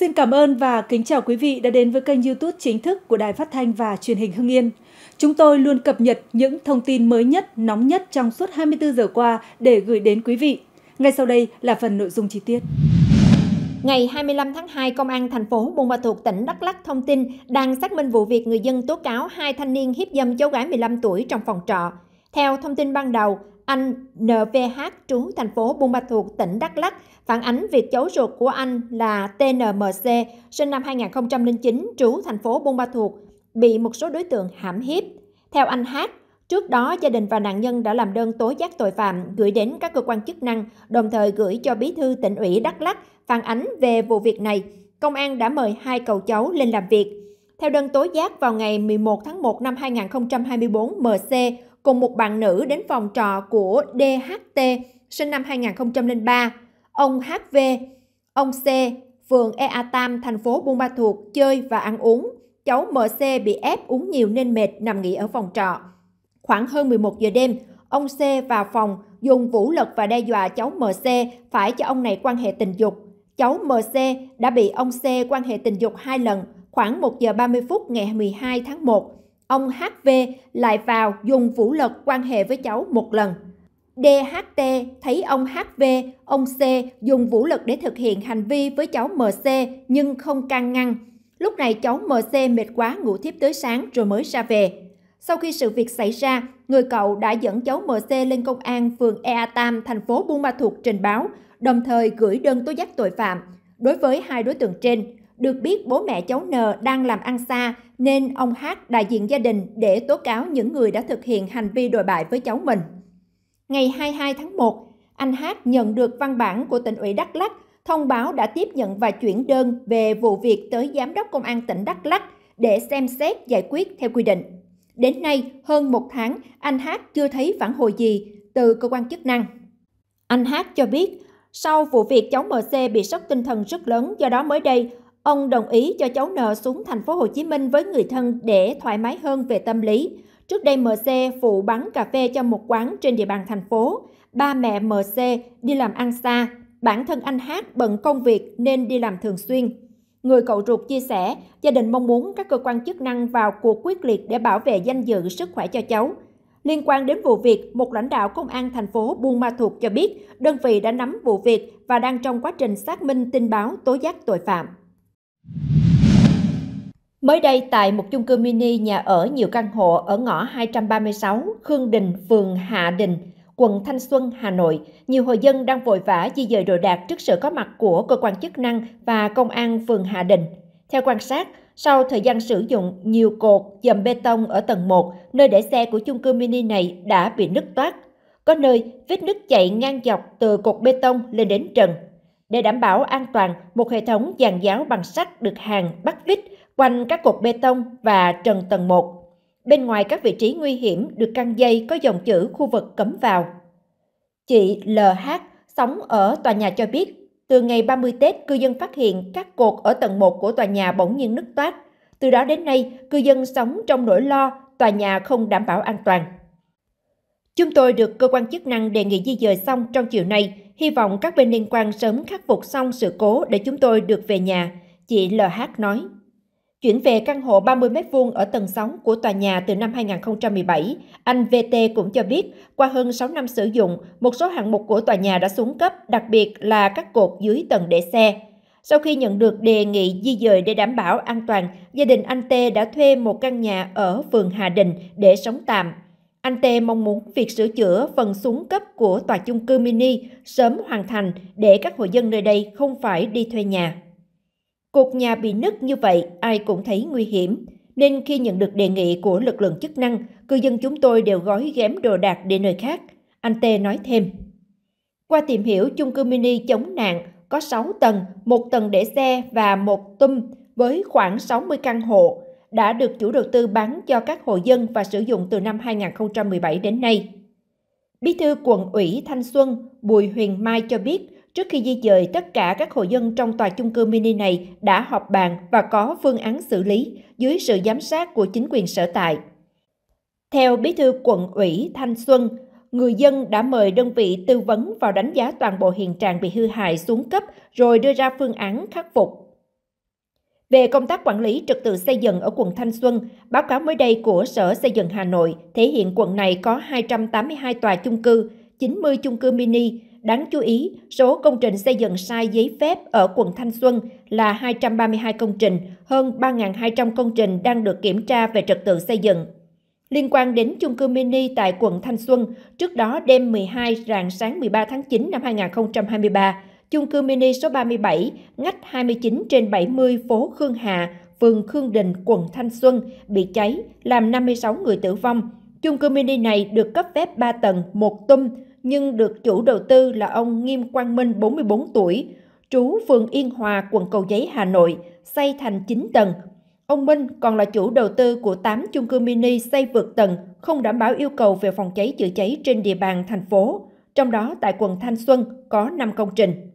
Xin cảm ơn và kính chào quý vị đã đến với kênh YouTube chính thức của Đài Phát thanh và Truyền hình Hưng Yên. Chúng tôi luôn cập nhật những thông tin mới nhất, nóng nhất trong suốt 24 giờ qua để gửi đến quý vị. Ngay sau đây là phần nội dung chi tiết. Ngày 25 tháng 2, Công an thành phố Buôn Ma Thuột, tỉnh Đắk Lắk thông tin đang xác minh vụ việc người dân tố cáo hai thanh niên hiếp dâm cháu gái 15 tuổi trong phòng trọ. Theo thông tin ban đầu, anh NVH trú thành phố Buôn Ma Thuột, tỉnh Đắk Lắk phản ánh việc cháu ruột của anh là TNMC, sinh năm 2009, trú thành phố Buôn Ma Thuột, bị một số đối tượng hãm hiếp. Theo anh Hát, trước đó gia đình và nạn nhân đã làm đơn tố giác tội phạm gửi đến các cơ quan chức năng, đồng thời gửi cho bí thư tỉnh ủy Đắk Lắk phản ánh về vụ việc này. Công an đã mời hai cậu cháu lên làm việc. Theo đơn tố giác vào ngày 11 tháng 1 năm 2024, MC cùng một bạn nữ đến phòng trọ của DHT sinh năm 2003, ông HV, ông C, phường Ea Tam, thành phố Buôn Ma Thuột chơi và ăn uống. Cháu MC bị ép uống nhiều nên mệt nằm nghỉ ở phòng trọ. Khoảng hơn 11 giờ đêm, ông C vào phòng dùng vũ lực và đe dọa cháu MC phải cho ông này quan hệ tình dục. Cháu MC đã bị ông C quan hệ tình dục hai lần khoảng 1 giờ 30 phút ngày 12 tháng 1 ông HV lại vào dùng vũ lực quan hệ với cháu một lần. DHT thấy ông HV, ông C dùng vũ lực để thực hiện hành vi với cháu MC nhưng không can ngăn. Lúc này cháu MC mệt quá ngủ thiếp tới sáng rồi mới ra về. Sau khi sự việc xảy ra, người cậu đã dẫn cháu MC lên công an phường Ea Tam, thành phố Buôn Ma Thuột trình báo, đồng thời gửi đơn tố giác tội phạm đối với hai đối tượng trên. Được biết bố mẹ cháu N đang làm ăn xa nên ông H đại diện gia đình để tố cáo những người đã thực hiện hành vi đồi bại với cháu mình. Ngày 22 tháng 1, anh H nhận được văn bản của tỉnh ủy Đắk Lắk thông báo đã tiếp nhận và chuyển đơn về vụ việc tới Giám đốc Công an tỉnh Đắk Lắk để xem xét giải quyết theo quy định. Đến nay, hơn một tháng, anh hát chưa thấy phản hồi gì từ cơ quan chức năng. Anh hát cho biết, sau vụ việc cháu MC bị sốc tinh thần rất lớn do đó mới đây, Ông đồng ý cho cháu N xuống thành phố Hồ Chí Minh với người thân để thoải mái hơn về tâm lý. Trước đây MC phụ bán cà phê cho một quán trên địa bàn thành phố. Ba mẹ MC đi làm ăn xa, bản thân anh Hát bận công việc nên đi làm thường xuyên. Người cậu ruột chia sẻ, gia đình mong muốn các cơ quan chức năng vào cuộc quyết liệt để bảo vệ danh dự sức khỏe cho cháu. Liên quan đến vụ việc, một lãnh đạo công an thành phố Buôn Ma Thuột cho biết đơn vị đã nắm vụ việc và đang trong quá trình xác minh tin báo tố giác tội phạm. Mới đây, tại một chung cư mini nhà ở nhiều căn hộ ở ngõ 236 Khương Đình, phường Hạ Đình, quận Thanh Xuân, Hà Nội, nhiều hộ dân đang vội vã di dời đồ đạc trước sự có mặt của cơ quan chức năng và công an phường Hạ Đình. Theo quan sát, sau thời gian sử dụng, nhiều cột dầm bê tông ở tầng 1, nơi để xe của chung cư mini này đã bị nứt toát. Có nơi, vết nứt chạy ngang dọc từ cột bê tông lên đến trần. Để đảm bảo an toàn, một hệ thống dàn giáo bằng sắt được hàng bắt vít quanh các cột bê tông và trần tầng 1. Bên ngoài các vị trí nguy hiểm được căng dây có dòng chữ khu vực cấm vào. Chị LH sống ở tòa nhà cho biết, từ ngày 30 Tết, cư dân phát hiện các cột ở tầng 1 của tòa nhà bỗng nhiên nứt toát. Từ đó đến nay, cư dân sống trong nỗi lo tòa nhà không đảm bảo an toàn. Chúng tôi được cơ quan chức năng đề nghị di dời xong trong chiều nay. Hy vọng các bên liên quan sớm khắc phục xong sự cố để chúng tôi được về nhà, chị LH nói. Chuyển về căn hộ 30m2 ở tầng 6 của tòa nhà từ năm 2017, anh VT cũng cho biết qua hơn 6 năm sử dụng, một số hạng mục của tòa nhà đã xuống cấp, đặc biệt là các cột dưới tầng để xe. Sau khi nhận được đề nghị di dời để đảm bảo an toàn, gia đình anh T đã thuê một căn nhà ở phường Hà Đình để sống tạm. Anh Tê mong muốn việc sửa chữa phần xuống cấp của tòa chung cư mini sớm hoàn thành để các hộ dân nơi đây không phải đi thuê nhà. Cột nhà bị nứt như vậy ai cũng thấy nguy hiểm, nên khi nhận được đề nghị của lực lượng chức năng, cư dân chúng tôi đều gói ghém đồ đạc để nơi khác. Anh Tê nói thêm. Qua tìm hiểu, chung cư mini chống nạn có 6 tầng, một tầng để xe và một tum với khoảng 60 căn hộ, đã được chủ đầu tư bán cho các hộ dân và sử dụng từ năm 2017 đến nay. Bí thư quận ủy Thanh Xuân Bùi Huyền Mai cho biết, trước khi di dời tất cả các hộ dân trong tòa chung cư mini này đã họp bàn và có phương án xử lý dưới sự giám sát của chính quyền sở tại. Theo bí thư quận ủy Thanh Xuân, người dân đã mời đơn vị tư vấn vào đánh giá toàn bộ hiện trạng bị hư hại xuống cấp rồi đưa ra phương án khắc phục. Về công tác quản lý trật tự xây dựng ở quận Thanh Xuân, báo cáo mới đây của Sở Xây dựng Hà Nội thể hiện quận này có 282 tòa chung cư, 90 chung cư mini. Đáng chú ý, số công trình xây dựng sai giấy phép ở quận Thanh Xuân là 232 công trình, hơn 3.200 công trình đang được kiểm tra về trật tự xây dựng. Liên quan đến chung cư mini tại quận Thanh Xuân, trước đó đêm 12 rạng sáng 13 tháng 9 năm 2023, chung cư mini số 37, ngách 29 trên 70 phố Khương Hà, phường Khương Đình, quận Thanh Xuân bị cháy, làm 56 người tử vong. Chung cư mini này được cấp phép 3 tầng, một tum, nhưng được chủ đầu tư là ông Nghiêm Quang Minh, 44 tuổi, trú phường Yên Hòa, quận Cầu Giấy, Hà Nội, xây thành 9 tầng. Ông Minh còn là chủ đầu tư của 8 chung cư mini xây vượt tầng, không đảm bảo yêu cầu về phòng cháy chữa cháy trên địa bàn thành phố, trong đó tại quận Thanh Xuân có 5 công trình.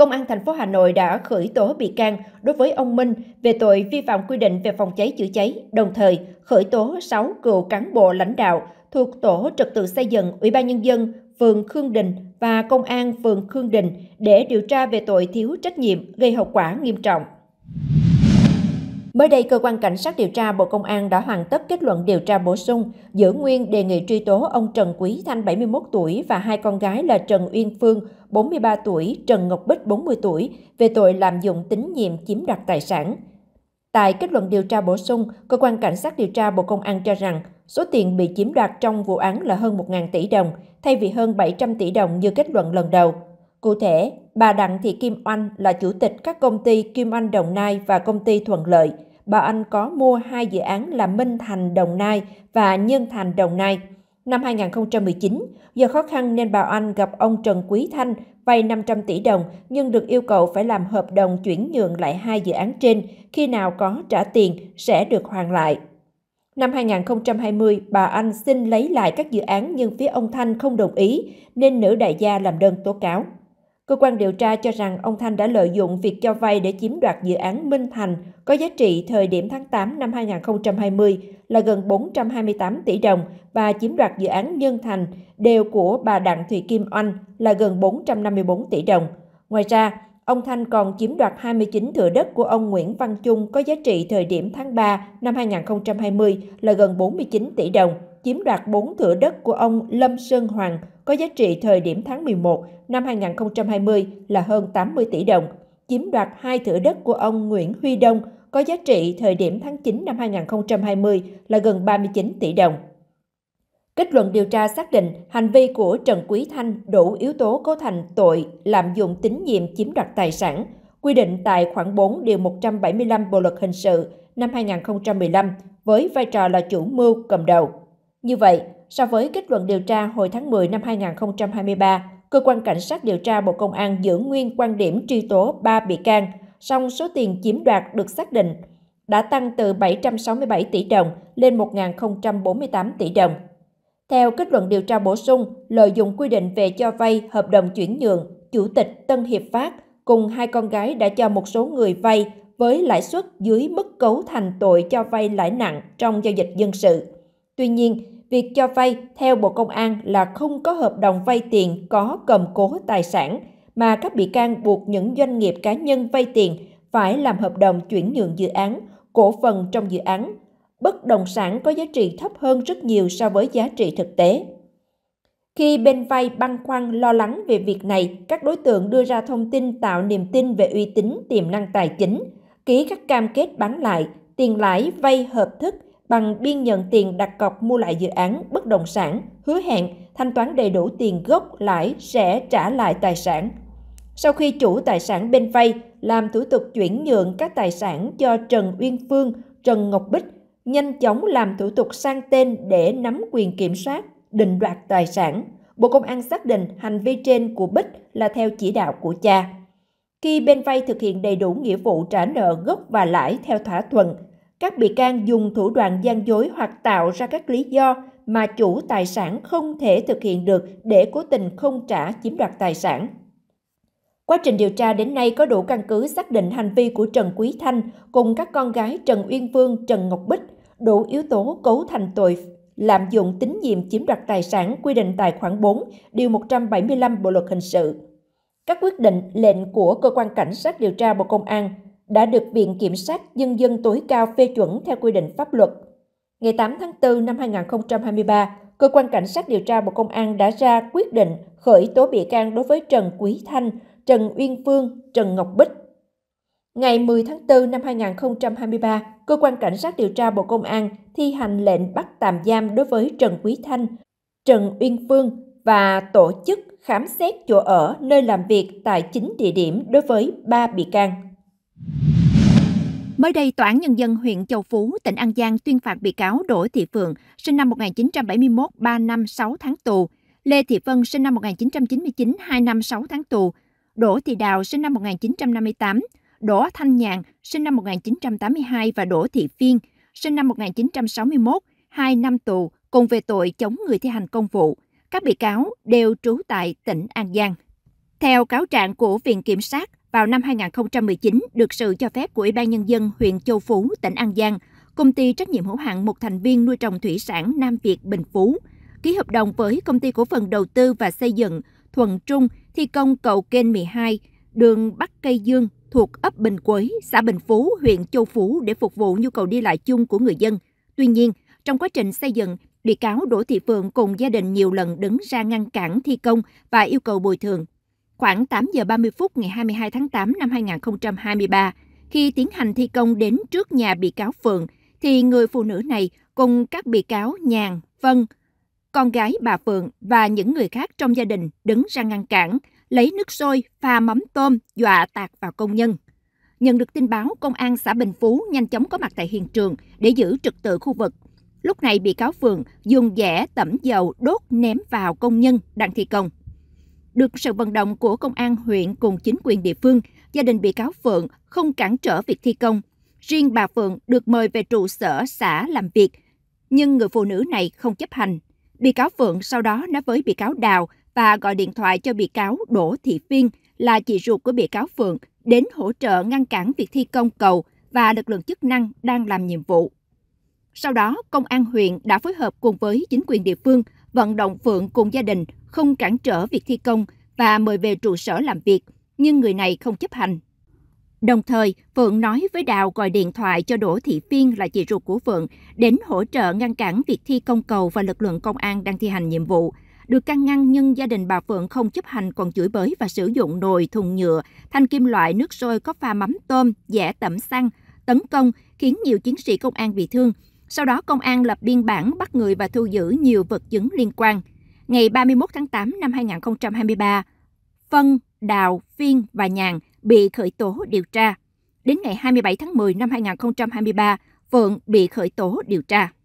Công an thành phố Hà Nội đã khởi tố bị can đối với ông Minh về tội vi phạm quy định về phòng cháy chữa cháy, đồng thời khởi tố 6 cựu cán bộ lãnh đạo thuộc tổ trật tự xây dựng Ủy ban nhân dân phường Khương Đình và công an phường Khương Đình để điều tra về tội thiếu trách nhiệm gây hậu quả nghiêm trọng. Mới đây, Cơ quan Cảnh sát điều tra Bộ Công an đã hoàn tất kết luận điều tra bổ sung, giữ nguyên đề nghị truy tố ông Trần Quý Thanh 71 tuổi và hai con gái là Trần Uyên Phương 43 tuổi, Trần Ngọc Bích 40 tuổi về tội lạm dụng tín nhiệm chiếm đoạt tài sản. Tại kết luận điều tra bổ sung, Cơ quan Cảnh sát điều tra Bộ Công an cho rằng số tiền bị chiếm đoạt trong vụ án là hơn 1.000 tỷ đồng, thay vì hơn 700 tỷ đồng như kết luận lần đầu. Cụ thể, bà Đặng Thị Kim Oanh là chủ tịch các công ty Kim Oanh Đồng Nai và công ty Thuận Lợi. Bà Anh có mua hai dự án là Minh Thành Đồng Nai và Nhân Thành Đồng Nai. Năm 2019, do khó khăn nên bà Anh gặp ông Trần Quý Thanh vay 500 tỷ đồng nhưng được yêu cầu phải làm hợp đồng chuyển nhượng lại hai dự án trên, khi nào có trả tiền sẽ được hoàn lại. Năm 2020, bà Anh xin lấy lại các dự án nhưng phía ông Thanh không đồng ý nên nữ đại gia làm đơn tố cáo. Cơ quan điều tra cho rằng ông Thanh đã lợi dụng việc cho vay để chiếm đoạt dự án Minh Thành có giá trị thời điểm tháng 8 năm 2020 là gần 428 tỷ đồng và chiếm đoạt dự án Nhân Thành đều của bà Đặng Thị Kim Oanh là gần 454 tỷ đồng. Ngoài ra, ông Thanh còn chiếm đoạt 29 thửa đất của ông Nguyễn Văn Trung có giá trị thời điểm tháng 3 năm 2020 là gần 49 tỷ đồng chiếm đoạt 4 thửa đất của ông Lâm Sơn Hoàng có giá trị thời điểm tháng 11 năm 2020 là hơn 80 tỷ đồng, chiếm đoạt hai thửa đất của ông Nguyễn Huy Đông có giá trị thời điểm tháng 9 năm 2020 là gần 39 tỷ đồng. Kết luận điều tra xác định hành vi của Trần Quý Thanh đủ yếu tố cấu thành tội lạm dụng tín nhiệm chiếm đoạt tài sản, quy định tại khoản 4 điều 175 Bộ luật hình sự năm 2015 với vai trò là chủ mưu cầm đầu. Như vậy, so với kết luận điều tra hồi tháng 10 năm 2023, cơ quan cảnh sát điều tra Bộ Công an giữ nguyên quan điểm truy tố 3 bị can, song số tiền chiếm đoạt được xác định đã tăng từ 767 tỷ đồng lên 1.048 tỷ đồng. Theo kết luận điều tra bổ sung, lợi dụng quy định về cho vay hợp đồng chuyển nhượng, Chủ tịch Tân Hiệp Phát cùng hai con gái đã cho một số người vay với lãi suất dưới mức cấu thành tội cho vay lãi nặng trong giao dịch dân sự Tuy nhiên, việc cho vay theo Bộ Công an là không có hợp đồng vay tiền có cầm cố tài sản mà các bị can buộc những doanh nghiệp cá nhân vay tiền phải làm hợp đồng chuyển nhượng dự án, cổ phần trong dự án. Bất động sản có giá trị thấp hơn rất nhiều so với giá trị thực tế. Khi bên vay băn khoăn lo lắng về việc này, các đối tượng đưa ra thông tin tạo niềm tin về uy tín tiềm năng tài chính, ký các cam kết bán lại, tiền lãi vay hợp thức – bằng biên nhận tiền đặt cọc mua lại dự án bất động sản, hứa hẹn thanh toán đầy đủ tiền gốc lãi sẽ trả lại tài sản. Sau khi chủ tài sản bên vay làm thủ tục chuyển nhượng các tài sản cho Trần Uyên Phương, Trần Ngọc Bích, nhanh chóng làm thủ tục sang tên để nắm quyền kiểm soát, định đoạt tài sản. Bộ Công an xác định hành vi trên của Bích là theo chỉ đạo của cha. Khi bên vay thực hiện đầy đủ nghĩa vụ trả nợ gốc và lãi theo thỏa thuận, các bị can dùng thủ đoạn gian dối hoặc tạo ra các lý do mà chủ tài sản không thể thực hiện được để cố tình không trả chiếm đoạt tài sản. Quá trình điều tra đến nay có đủ căn cứ xác định hành vi của Trần Quý Thanh cùng các con gái Trần Uyên Phương, Trần Ngọc Bích đủ yếu tố cấu thành tội lạm dụng tín nhiệm chiếm đoạt tài sản quy định tại khoản 4, điều 175 Bộ luật hình sự. Các quyết định, lệnh của cơ quan cảnh sát điều tra Bộ Công an đã được Viện Kiểm sát Nhân dân tối cao phê chuẩn theo quy định pháp luật. Ngày 8 tháng 4 năm 2023, Cơ quan Cảnh sát điều tra Bộ Công an đã ra quyết định khởi tố bị can đối với Trần Quý Thanh, Trần Uyên Phương, Trần Ngọc Bích. Ngày 10 tháng 4 năm 2023, Cơ quan Cảnh sát điều tra Bộ Công an thi hành lệnh bắt tạm giam đối với Trần Quý Thanh, Trần Uyên Phương và tổ chức khám xét chỗ ở nơi làm việc tại chính địa điểm đối với 3 bị can. Mới đây, Tòa án Nhân dân huyện Châu Phú, tỉnh An Giang tuyên phạt bị cáo Đỗ Thị Phượng, sinh năm 1971, 3 năm 6 tháng tù, Lê Thị Vân, sinh năm 1999, 2 năm 6 tháng tù, Đỗ Thị Đào, sinh năm 1958, Đỗ Thanh Nhàn, sinh năm 1982 và Đỗ Thị Phiên, sinh năm 1961, 2 năm tù cùng về tội chống người thi hành công vụ. Các bị cáo đều trú tại tỉnh An Giang. Theo cáo trạng của Viện Kiểm sát, vào năm 2019 được sự cho phép của Ủy ban Nhân dân huyện Châu Phú, tỉnh An Giang, công ty trách nhiệm hữu hạn một thành viên nuôi trồng thủy sản Nam Việt Bình Phú ký hợp đồng với công ty cổ phần đầu tư và xây dựng Thuận Trung thi công cầu kênh 12, đường Bắc Cây Dương thuộc ấp Bình Quế, xã Bình Phú, huyện Châu Phú để phục vụ nhu cầu đi lại chung của người dân. Tuy nhiên, trong quá trình xây dựng, bị cáo Đỗ Thị Phượng cùng gia đình nhiều lần đứng ra ngăn cản thi công và yêu cầu bồi thường khoảng 8 giờ 30 phút ngày 22 tháng 8 năm 2023, khi tiến hành thi công đến trước nhà bị cáo Phượng, thì người phụ nữ này cùng các bị cáo Nhàn, Vân, con gái bà Phượng và những người khác trong gia đình đứng ra ngăn cản, lấy nước sôi pha mắm tôm dọa tạt vào công nhân. Nhận được tin báo, công an xã Bình Phú nhanh chóng có mặt tại hiện trường để giữ trật tự khu vực. Lúc này bị cáo Phượng dùng dẻ tẩm dầu đốt ném vào công nhân đang thi công. Được sự vận động của công an huyện cùng chính quyền địa phương, gia đình bị cáo Phượng không cản trở việc thi công. Riêng bà Phượng được mời về trụ sở xã làm việc, nhưng người phụ nữ này không chấp hành. Bị cáo Phượng sau đó nói với bị cáo Đào và gọi điện thoại cho bị cáo Đỗ Thị Phiên là chị ruột của bị cáo Phượng đến hỗ trợ ngăn cản việc thi công cầu và lực lượng chức năng đang làm nhiệm vụ. Sau đó, công an huyện đã phối hợp cùng với chính quyền địa phương vận động Phượng cùng gia đình không cản trở việc thi công và mời về trụ sở làm việc, nhưng người này không chấp hành. Đồng thời, Phượng nói với Đào gọi điện thoại cho Đỗ Thị Phiên là chị ruột của Phượng đến hỗ trợ ngăn cản việc thi công cầu và lực lượng công an đang thi hành nhiệm vụ. Được can ngăn nhưng gia đình bà Phượng không chấp hành còn chửi bới và sử dụng nồi, thùng nhựa, thanh kim loại, nước sôi có pha mắm tôm, dẻ tẩm xăng, tấn công khiến nhiều chiến sĩ công an bị thương – sau đó, công an lập biên bản bắt người và thu giữ nhiều vật chứng liên quan. Ngày 31 tháng 8 năm 2023, Phân, Đào, Phiên và Nhàn bị khởi tố điều tra. Đến ngày 27 tháng 10 năm 2023, Phượng bị khởi tố điều tra.